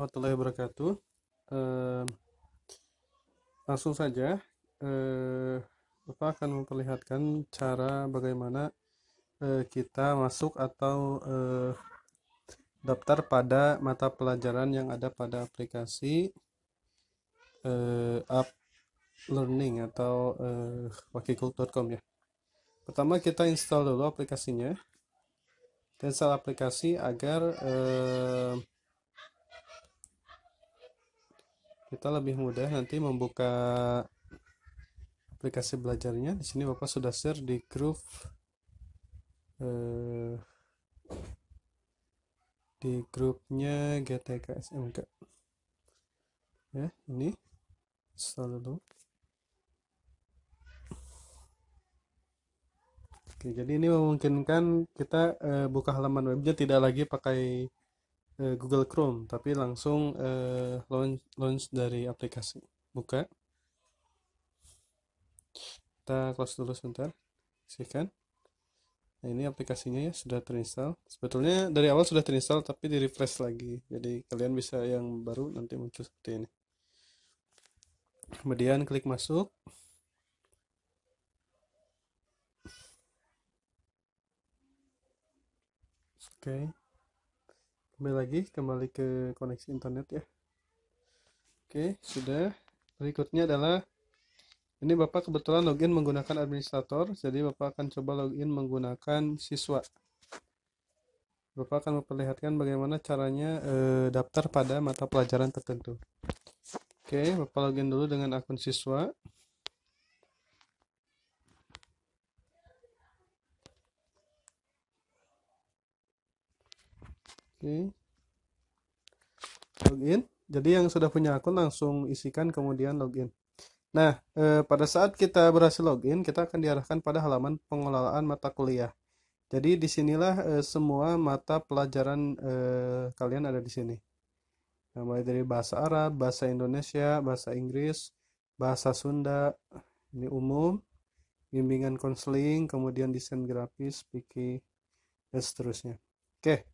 warahmatullahi wabarakatuh. Eh, langsung saja, eh, apa akan memperlihatkan cara bagaimana eh, kita masuk atau eh, daftar pada mata pelajaran yang ada pada aplikasi eh, app learning atau eh, wakikul.com ya. Pertama kita install dulu aplikasinya. Kita install aplikasi agar eh, kita lebih mudah nanti membuka aplikasi belajarnya di sini bapak sudah share di grup eh, di grupnya GTK SMK ya ini selalu Oke, jadi ini memungkinkan kita eh, buka halaman webnya tidak lagi pakai Eh, Google Chrome tapi langsung uh, launch launch dari aplikasi buka kita close dulu sebentar sihkan nah ini aplikasinya ya sudah terinstall sebetulnya dari awal sudah terinstall tapi di refresh lagi jadi kalian bisa yang baru nanti muncul seperti ini kemudian klik masuk oke okay kembali lagi kembali ke koneksi internet ya oke sudah berikutnya adalah ini bapak kebetulan login menggunakan administrator jadi bapak akan coba login menggunakan siswa bapak akan memperlihatkan bagaimana caranya e, daftar pada mata pelajaran tertentu oke bapak login dulu dengan akun siswa Oke. Okay. Login. Jadi yang sudah punya akun langsung isikan kemudian login. Nah, eh, pada saat kita berhasil login, kita akan diarahkan pada halaman pengelolaan mata kuliah. Jadi disinilah eh, semua mata pelajaran eh, kalian ada di sini. Nah, mulai dari bahasa Arab, bahasa Indonesia, bahasa Inggris, bahasa Sunda, ini umum, bimbingan konseling, kemudian desain grafis, pikir, dan seterusnya. Oke. Okay.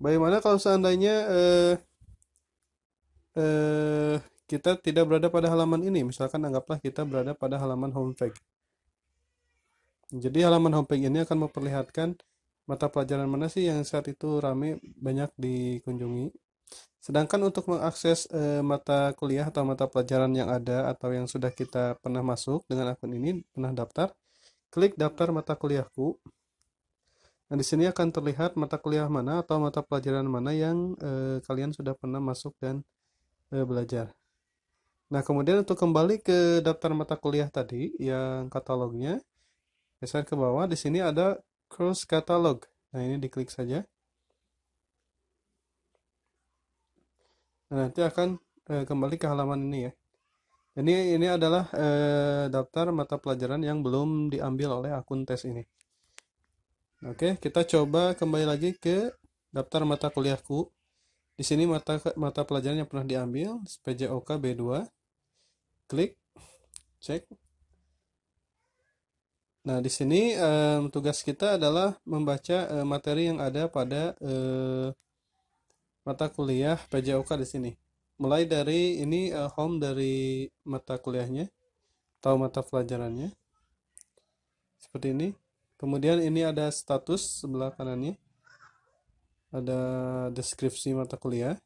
Bagaimana kalau seandainya eh, eh, kita tidak berada pada halaman ini? Misalkan anggaplah kita berada pada halaman homepage. Jadi halaman homepage ini akan memperlihatkan mata pelajaran mana sih yang saat itu rame banyak dikunjungi. Sedangkan untuk mengakses eh, mata kuliah atau mata pelajaran yang ada atau yang sudah kita pernah masuk dengan akun ini, pernah daftar, klik daftar mata kuliahku. Nah, di sini akan terlihat mata kuliah mana atau mata pelajaran mana yang eh, kalian sudah pernah masuk dan eh, belajar. Nah, kemudian untuk kembali ke daftar mata kuliah tadi yang katalognya, geser ke bawah, di sini ada cross catalog. Nah, ini diklik saja. Nah, nanti akan eh, kembali ke halaman ini ya. Ini ini adalah eh, daftar mata pelajaran yang belum diambil oleh akun tes ini. Oke, kita coba kembali lagi ke daftar mata kuliahku. Di sini mata mata pelajaran yang pernah diambil, PJOK B2. Klik, cek. Nah, di sini um, tugas kita adalah membaca uh, materi yang ada pada uh, mata kuliah PJOK di sini. Mulai dari ini uh, home dari mata kuliahnya atau mata pelajarannya. Seperti ini kemudian ini ada status sebelah kanannya ada deskripsi mata kuliah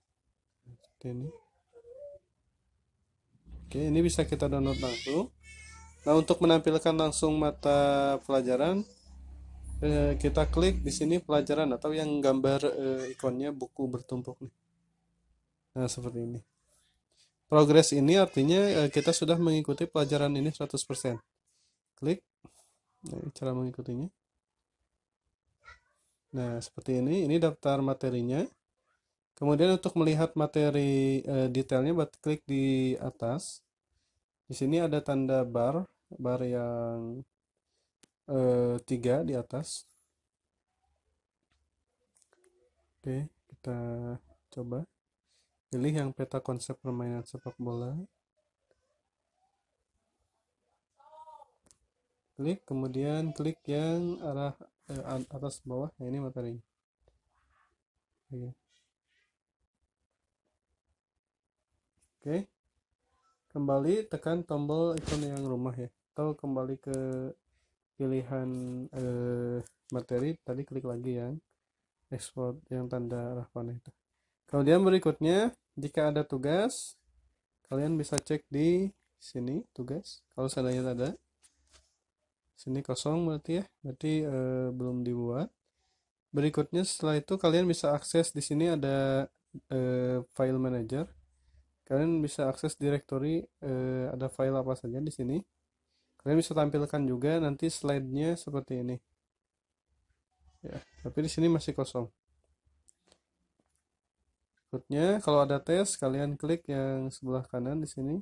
seperti ini oke ini bisa kita download langsung nah untuk menampilkan langsung mata pelajaran eh, kita klik di sini pelajaran atau yang gambar eh, ikonnya buku bertumpuk nih nah seperti ini progres ini artinya eh, kita sudah mengikuti pelajaran ini 100% klik cara mengikutinya nah seperti ini ini daftar materinya kemudian untuk melihat materi e, detailnya buat klik di atas di sini ada tanda bar bar yang e, tiga di atas oke kita coba pilih yang peta konsep permainan sepak bola klik kemudian klik yang arah eh, atas bawah nah, ini materi oke kembali tekan tombol ikon yang rumah ya atau kembali ke pilihan eh, materi tadi klik lagi yang export yang tanda arah panah itu kemudian berikutnya jika ada tugas kalian bisa cek di sini tugas kalau seandainya ada sini kosong berarti ya berarti e, belum dibuat berikutnya setelah itu kalian bisa akses di sini ada e, file manager kalian bisa akses directory e, eh, ada file apa saja di sini kalian bisa tampilkan juga nanti slide-nya seperti ini ya tapi di sini masih kosong berikutnya kalau ada tes kalian klik yang sebelah kanan di sini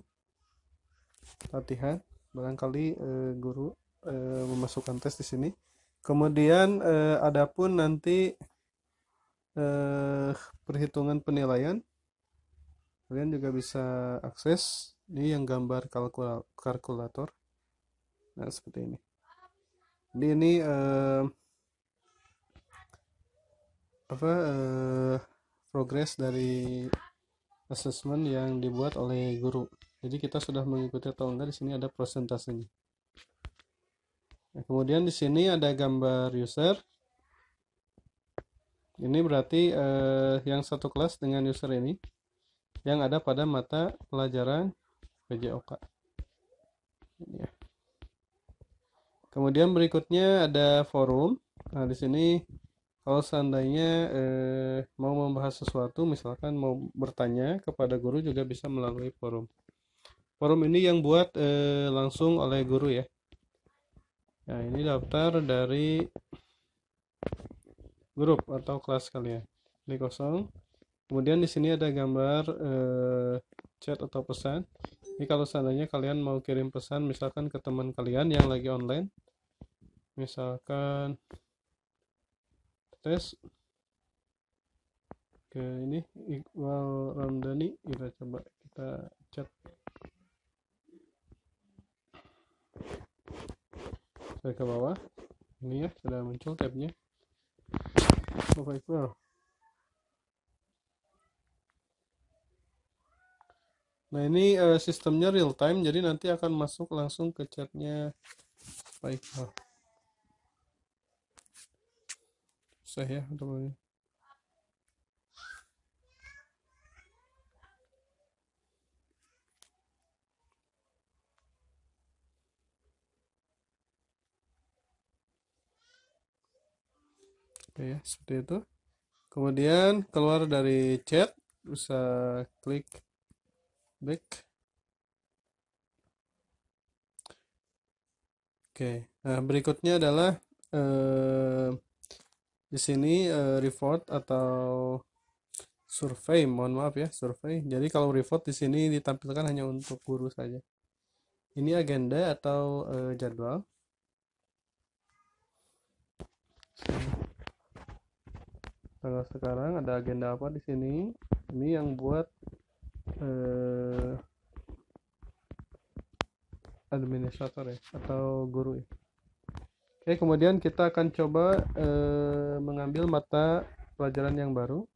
latihan barangkali e, guru e, memasukkan tes di sini kemudian e, eh, pun nanti e, perhitungan penilaian kalian juga bisa akses ini yang gambar kalkulator nah seperti ini jadi ini e, apa e, progres dari assessment yang dibuat oleh guru jadi kita sudah mengikuti atau enggak di sini ada persentasenya Nah, kemudian di sini ada gambar user. Ini berarti eh, yang satu kelas dengan user ini yang ada pada mata pelajaran PJOK. Ya. Kemudian berikutnya ada forum. Nah, di sini kalau seandainya eh, mau membahas sesuatu, misalkan mau bertanya kepada guru juga bisa melalui forum. Forum ini yang buat eh, langsung oleh guru ya. Nah, ini daftar dari grup atau kelas kalian. Ini kosong. Kemudian di sini ada gambar eh, chat atau pesan. Ini kalau seandainya kalian mau kirim pesan misalkan ke teman kalian yang lagi online. Misalkan tes ke ini Iqbal Ramdhani kita coba kita chat kita ke bawah ini ya sudah muncul tabnya ibu nah ini uh, sistemnya real time jadi nanti akan masuk langsung ke chatnya baiklah. saya ya teman Oke ya, seperti itu. Kemudian keluar dari chat, bisa klik back. Oke, nah berikutnya adalah eh, di sini eh, report atau survei, mohon maaf ya, survei. Jadi kalau report di sini ditampilkan hanya untuk guru saja. Ini agenda atau eh, jadwal tanggal sekarang ada agenda apa di sini? Ini yang buat eh, administrator ya atau guru ya. Oke, kemudian kita akan coba eh, mengambil mata pelajaran yang baru.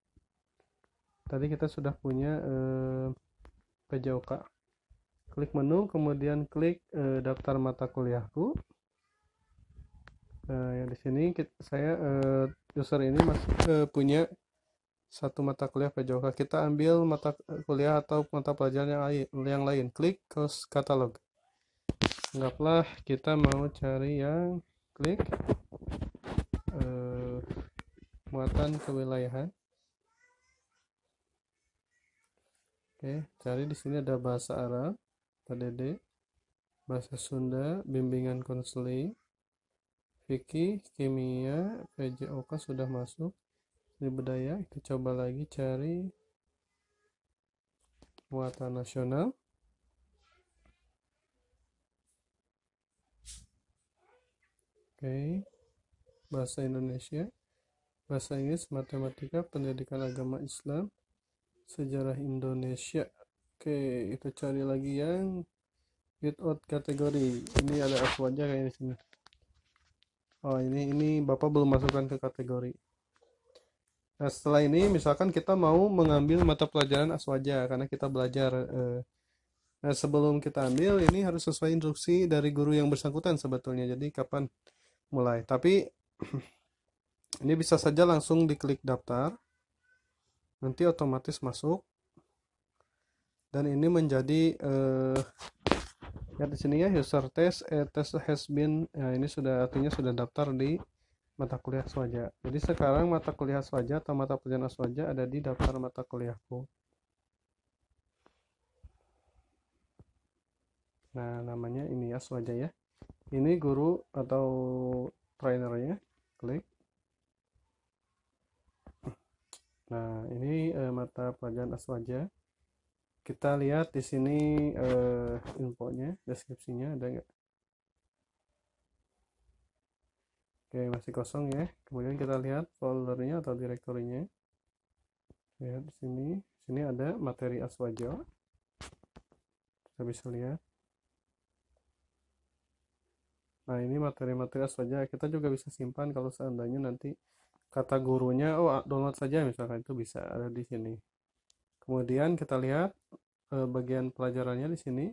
Tadi kita sudah punya eh, PJOK. Klik menu, kemudian klik eh, daftar mata kuliahku. Nah, yang di sini saya eh, user ini masih eh, uh, punya satu mata kuliah PJOK. Kita ambil mata eh, kuliah atau mata pelajaran yang, lain yang lain. Klik close katalog. Anggaplah kita mau cari yang klik uh, muatan kewilayahan. Oke, cari di sini ada bahasa Arab, PDD, bahasa Sunda, bimbingan konseling, Vicky, kimia, PJOK sudah masuk. di budaya, kita coba lagi cari muatan nasional. Oke, okay. bahasa Indonesia, bahasa Inggris, matematika, pendidikan agama Islam, sejarah Indonesia. Oke, okay, kita cari lagi yang fit out kategori. Ini ada aku aja kayak di sini oh ini ini bapak belum masukkan ke kategori nah setelah ini misalkan kita mau mengambil mata pelajaran aswaja karena kita belajar eh, nah sebelum kita ambil ini harus sesuai instruksi dari guru yang bersangkutan sebetulnya jadi kapan mulai tapi ini bisa saja langsung diklik daftar nanti otomatis masuk dan ini menjadi eh, lihat ya, di sini ya user test eh, test has been ya, ini sudah artinya sudah daftar di mata kuliah swaja jadi sekarang mata kuliah swaja atau mata pelajaran swaja ada di daftar mata kuliahku nah namanya ini ya swaja ya ini guru atau trainernya klik nah ini eh, mata pelajaran swaja kita lihat di sini uh, infonya deskripsinya ada nggak oke masih kosong ya kemudian kita lihat foldernya atau direktorinya lihat di sini sini ada materi aswajo kita bisa lihat nah ini materi-materi aswaja kita juga bisa simpan kalau seandainya nanti kata gurunya oh ah, download saja misalkan itu bisa ada di sini Kemudian kita lihat eh, bagian pelajarannya di sini.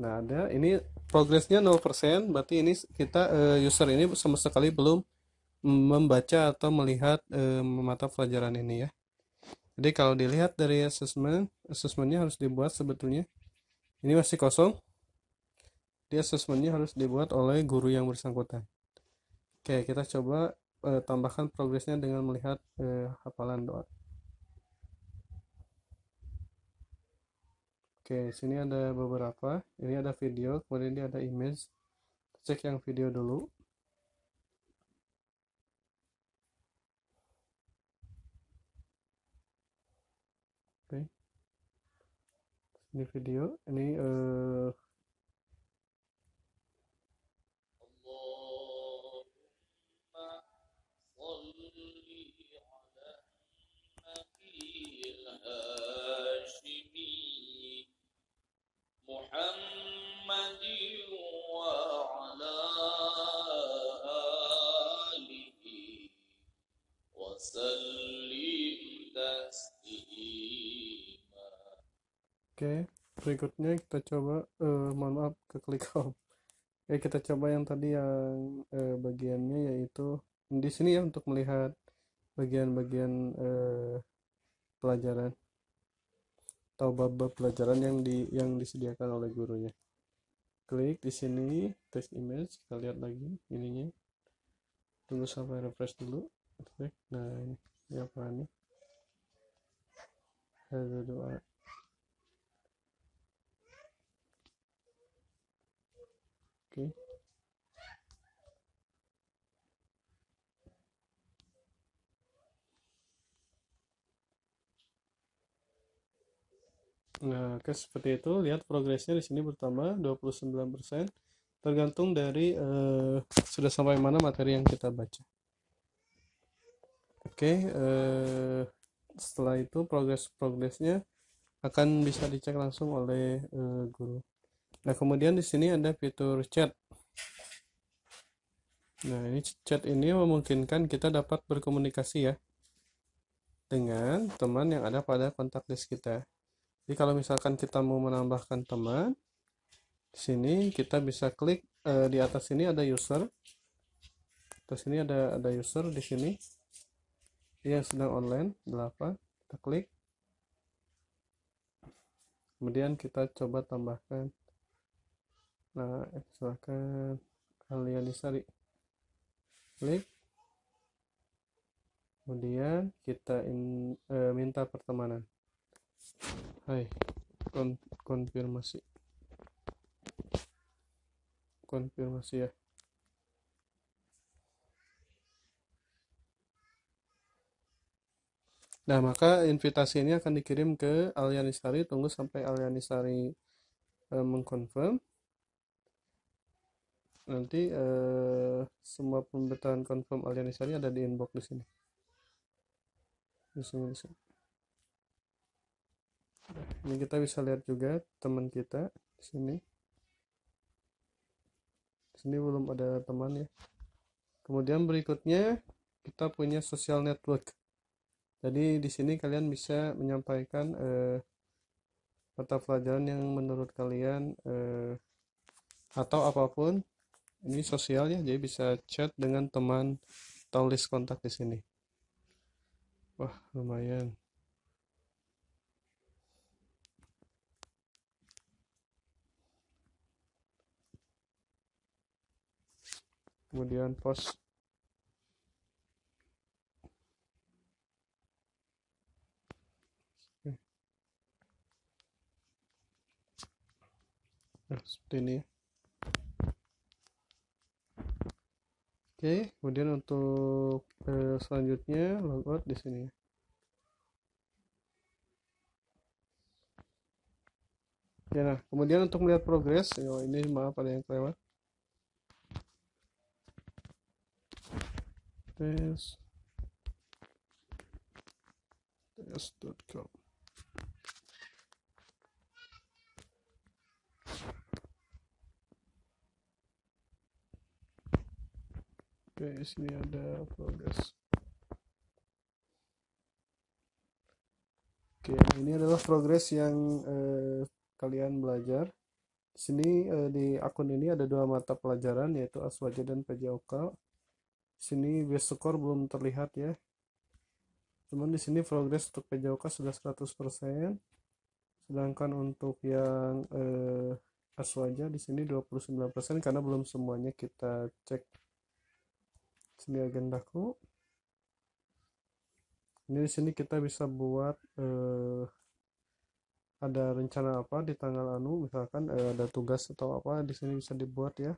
Nah, ada ini progresnya 0%, berarti ini kita eh, user ini sama sekali belum membaca atau melihat eh, mata pelajaran ini ya. Jadi kalau dilihat dari assessment, assessmentnya harus dibuat sebetulnya. Ini masih kosong. Di assessmentnya harus dibuat oleh guru yang bersangkutan. Oke, kita coba tambahkan progresnya dengan melihat eh, hafalan doa. Oke, sini ada beberapa. Ini ada video, kemudian ini ada image. Cek yang video dulu. Oke. Ini video, ini uh, berikutnya kita coba uh, mohon maaf ke klik home ya kita coba yang tadi yang uh, bagiannya yaitu di sini ya untuk melihat bagian-bagian uh, pelajaran atau bab-bab pelajaran yang di yang disediakan oleh gurunya klik di sini test image kita lihat lagi ininya tunggu sampai refresh dulu oke nah ini, ini apa nih Hazard Oke. Nah, oke seperti itu. Lihat progresnya di sini pertama 29%, tergantung dari eh, sudah sampai mana materi yang kita baca. Oke, eh, setelah itu progres-progresnya akan bisa dicek langsung oleh uh, guru. Nah, kemudian di sini ada fitur chat. Nah, ini chat ini memungkinkan kita dapat berkomunikasi ya dengan teman yang ada pada kontak list kita. Jadi kalau misalkan kita mau menambahkan teman, di sini kita bisa klik eh, di atas ini ada user. Atas sini ada ada user di sini. Dia yang sedang online berapa kita klik. Kemudian kita coba tambahkan Nah, silahkan Alia Nisari. Klik. Kemudian kita in, e, minta pertemanan. Hai, kon, konfirmasi. Konfirmasi ya. Nah, maka invitasi ini akan dikirim ke Alianisari. Tunggu sampai Alianisari e, eh, mengkonfirm nanti uh, semua pemberitaan confirm ini ada di inbox di sini di sini ini kita bisa lihat juga teman kita di sini di sini belum ada teman ya kemudian berikutnya kita punya social network jadi di sini kalian bisa menyampaikan eh, mata pelajaran yang menurut kalian eh, atau apapun ini sosial ya jadi bisa chat dengan teman atau list kontak di sini wah lumayan kemudian post Nah, seperti ini ya. Oke, kemudian untuk eh, selanjutnya logout di sini. Ya, nah kemudian untuk melihat progres, yo ini maaf ada yang kelewat. Tes tes.com oke sini ada progress oke ini adalah progress yang eh, kalian belajar di sini eh, di akun ini ada dua mata pelajaran yaitu aswaja dan PJOK sini base score belum terlihat ya cuman di sini progress untuk PJOK sudah 100% sedangkan untuk yang eh, aswaja di sini 29% karena belum semuanya kita cek sedia agendaku ini di sini kita bisa buat eh, ada rencana apa di tanggal anu misalkan eh, ada tugas atau apa di sini bisa dibuat ya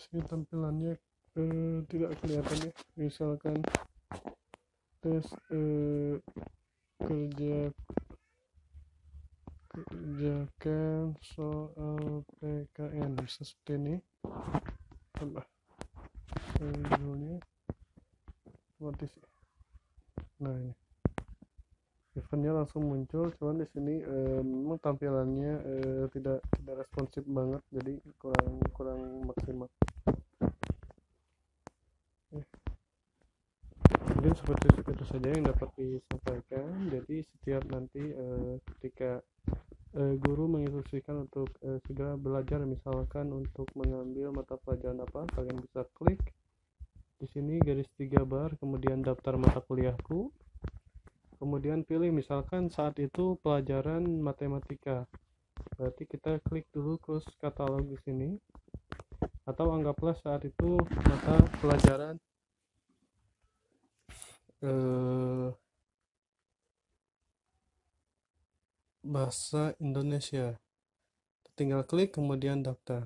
sini tampilannya eh, tidak kelihatan ya misalkan tes eh, kerja kerjakan soal PKN seperti ini tambah eh, judulnya otomatis nah ini eventnya langsung muncul cuman di sini eh, tampilannya eh, tidak tidak responsif banget jadi kurang kurang maksimal mungkin seperti itu saja yang dapat disampaikan jadi setiap nanti eh, ketika eh, guru menginstruksikan untuk eh, segera belajar misalkan untuk mengambil mata pelajaran apa kalian bisa klik di sini garis tiga bar kemudian daftar mata kuliahku kemudian pilih misalkan saat itu pelajaran matematika berarti kita klik dulu terus katalog di sini atau anggaplah saat itu mata pelajaran Eh, bahasa Indonesia. Tinggal klik kemudian daftar.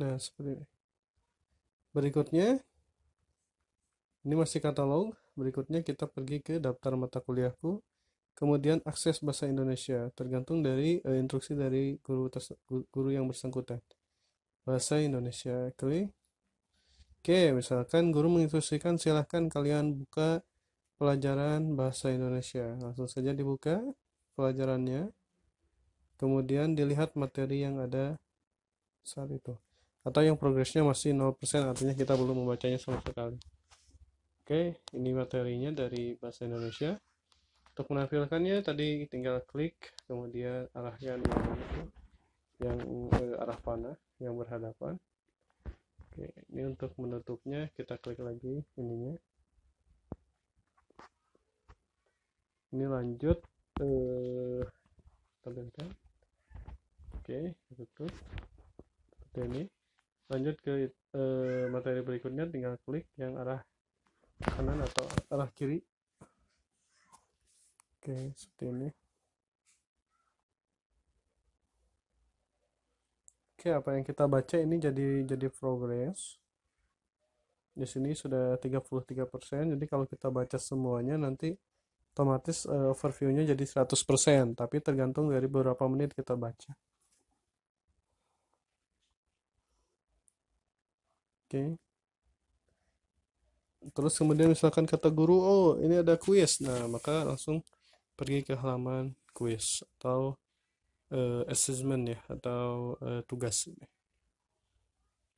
Nah, seperti ini. Berikutnya, ini masih katalog. Berikutnya kita pergi ke daftar mata kuliahku, kemudian akses bahasa Indonesia, tergantung dari e, instruksi dari guru guru yang bersangkutan. Bahasa Indonesia, klik. Oke, misalkan guru menginstruksikan silahkan kalian buka pelajaran bahasa Indonesia. Langsung saja dibuka pelajarannya. Kemudian dilihat materi yang ada saat itu. Atau yang progresnya masih 0%, artinya kita belum membacanya sama sekali. Oke, ini materinya dari bahasa Indonesia. Untuk menampilkannya tadi tinggal klik, kemudian arahkan yang, yang eh, arah panah yang berhadapan. Oke, ini untuk menutupnya kita klik lagi ininya. Ini lanjut eh terlihat. Ya. Oke, tutup. Seperti ini. Lanjut ke eh, materi berikutnya tinggal klik yang arah kanan atau arah kiri. Oke, seperti ini. Oke, apa yang kita baca ini jadi jadi progress. Di sini sudah 33%. Jadi kalau kita baca semuanya nanti otomatis uh, overview-nya jadi 100%, tapi tergantung dari beberapa menit kita baca. Oke. Terus kemudian misalkan kata guru, oh ini ada quiz. Nah, maka langsung pergi ke halaman quiz atau uh, assessment ya atau uh, tugas ini.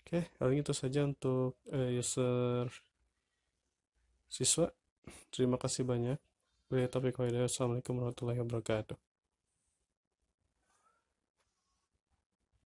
Oke, okay, itu saja untuk uh, user siswa. Terima kasih banyak. Bila topik Assalamualaikum warahmatullahi wabarakatuh.